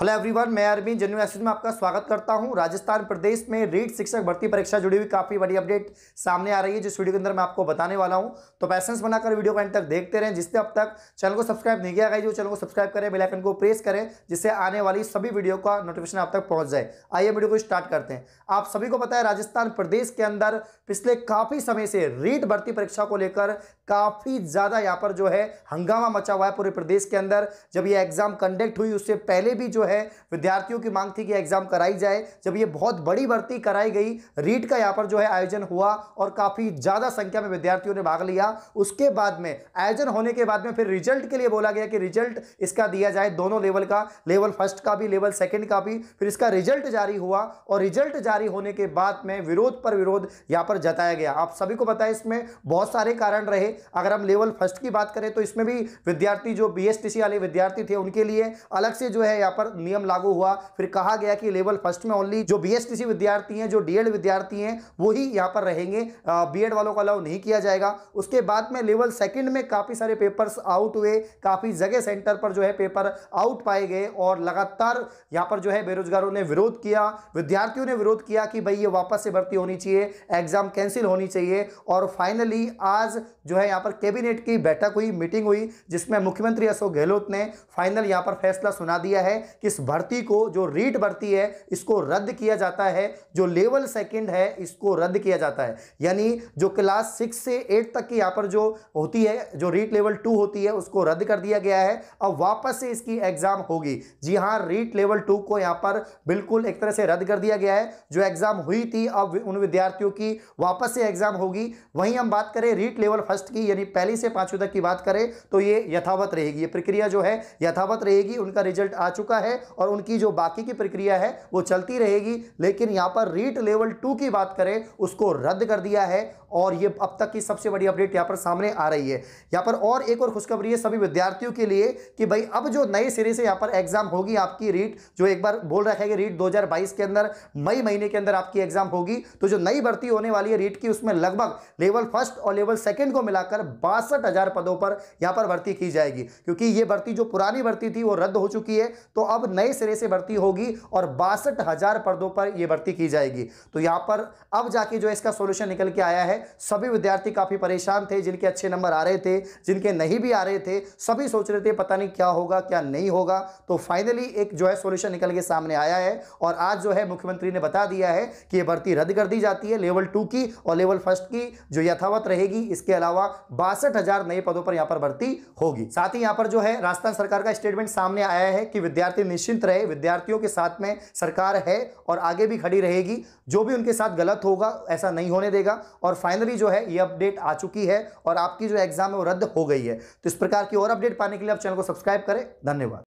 hello everyone मैं Arvind जन्यू S में आपका स्वागत करता हूं राजस्थान प्रदेश में रीट शिक्षक भर्ती परीक्षा जुड़ी हुई काफ़ी बड़ी अपडेट सामने आ रही है जिस वीडियो के अंदर मैं आपको बताने वाला हूं तो पैसेंस बनाकर वीडियो को एंड तक देखते रहें जिससे अब तक चैनल को सब्सक्राइब नहीं किया गया जो चैनल को सब्सक्राइब करें बेलाइकन को प्रेस करें जिससे आने वाली सभी वीडियो का नोटिफिकेशन आप तक पहुँच जाए आइए वीडियो को स्टार्ट करते हैं आप सभी को पता है राजस्थान प्रदेश के अंदर पिछले काफ़ी समय से रीट भर्ती परीक्षा को लेकर काफ़ी ज़्यादा यहाँ पर जो है हंगामा मचा हुआ है पूरे प्रदेश के अंदर जब यह एग्जाम कंडक्ट हुई उससे पहले भी जो है विद्यार्थियों की मांग थी कि एग्जाम कराई जाए जब ये बहुत बड़ी भर्ती कराई गई रीट का यहाँ पर जो है आयोजन हुआ और काफ़ी ज़्यादा संख्या में विद्यार्थियों ने भाग लिया उसके बाद में आयोजन होने के बाद में फिर रिजल्ट के लिए बोला गया कि रिजल्ट इसका दिया जाए दोनों लेवल का लेवल फर्स्ट का भी लेवल सेकेंड का भी फिर इसका रिजल्ट जारी हुआ और रिजल्ट जारी होने के बाद में विरोध पर विरोध यहाँ पर जताया गया आप सभी को बताए इसमें बहुत सारे कारण रहे अगर हम लेवल फर्स्ट की बात करें तो इसमें भी विद्यार्थी जो बी वाले विद्यार्थी थे उनके लिए अलग से जो है यहाँ पर नियम लागू हुआ फिर कहा गया कि लेवल फर्स्ट में ओनली जो बीएसटीसी विद्यार्थी हैं जो डीएड विद्यार्थी हैं वही यहाँ पर रहेंगे बीएड वालों को अलाउ नहीं किया जाएगा उसके बाद में लेवल सेकंड में काफ़ी सारे पेपर्स आउट हुए काफ़ी जगह सेंटर पर जो है पेपर आउट पाए गए और लगातार यहाँ पर जो है बेरोजगारों ने विरोध किया विद्यार्थियों ने विरोध किया कि भाई ये वापस से भर्ती होनी चाहिए एग्जाम कैंसिल होनी चाहिए और फाइनली आज जो है यहाँ पर कैबिनेट की बैठक हुई मीटिंग हुई जिसमें मुख्यमंत्री अशोक गहलोत ने फाइनल यहाँ पर फैसला सुना दिया है कि इस भर्ती को जो रीट भर्ती है इसको रद्द किया जाता है जो लेवल सेकंड है इसको रद्द किया जाता है यानी जो क्लास सिक्स से एट तक की यहाँ पर जो होती है जो रीट लेवल टू होती है उसको रद्द कर दिया गया है अब वापस से इसकी एग्जाम होगी जी हाँ रीट लेवल टू को यहाँ पर बिल्कुल एक तरह से रद्द कर दिया गया है जो एग्जाम हुई थी अब उन विद्यार्थियों की वापस से एग्जाम होगी वहीं हम बात करें रीट लेवल फर्स्ट की यानी पहली से पांचवी तक की बात करें तो ये यथावत रहेगी ये प्रक्रिया जो है यथावत रहेगी उनका रिजल्ट आ चुका है है और उनकी जो बाकी की प्रक्रिया है वो चलती रहेगी लेकिन यहाँ पर रीट लेवल टू की बात करें उसको रद्द कर दिया है और ये अब तक की सबसे बड़ी अपडेट यहाँ पर सामने आ रही है यहाँ पर और एक और खुशखबरी है सभी विद्यार्थियों के लिए कि भाई अब जो नए सिरे से यहाँ पर एग्जाम होगी आपकी रीट जो एक बार बोल रखा है कि रीट 2022 के अंदर मई महीने के अंदर आपकी एग्जाम होगी तो जो नई भर्ती होने वाली है रीट की उसमें लगभग लेवल फर्स्ट और लेवल सेकेंड को मिलाकर बासठ पदों पर यहाँ पर भर्ती की जाएगी क्योंकि ये भर्ती जो पुरानी भर्ती थी वो रद्द हो चुकी है तो अब नए सिरे से भर्ती होगी और बासठ हजार पदों पर यह भर्ती की जाएगी तो यहां पर अब जाके जो इसका सोल्यूशन निकल के आया है सभी विद्यार्थी काफी परेशान थे जिनके अच्छे नंबर आ रहे थे जिनके नहीं भी आ रहे थे सभी सोच रहे थे पता नहीं क्या होगा क्या नहीं होगा तो फाइनली एक जो है सोल्यूशन निकल के सामने आया है और आज जो है मुख्यमंत्री ने बता दिया है कि यह भर्ती रद्द कर दी जाती है लेवल टू की और लेवल फर्स्ट की जो यथावत रहेगी इसके अलावा बासठ नए पदों पर यहां पर भर्ती होगी साथ ही यहां पर जो है राजस्थान सरकार का स्टेटमेंट सामने आया है कि विद्यार्थी निश्चिंत रहे विद्यार्थियों के साथ में सरकार है और आगे भी खड़ी रहेगी जो भी उनके साथ गलत होगा ऐसा नहीं होने देगा और फाइनली जो है ये अपडेट आ चुकी है और आपकी जो एग्ज़ाम है वो रद्द हो गई है तो इस प्रकार की और अपडेट पाने के लिए आप चैनल को सब्सक्राइब करें धन्यवाद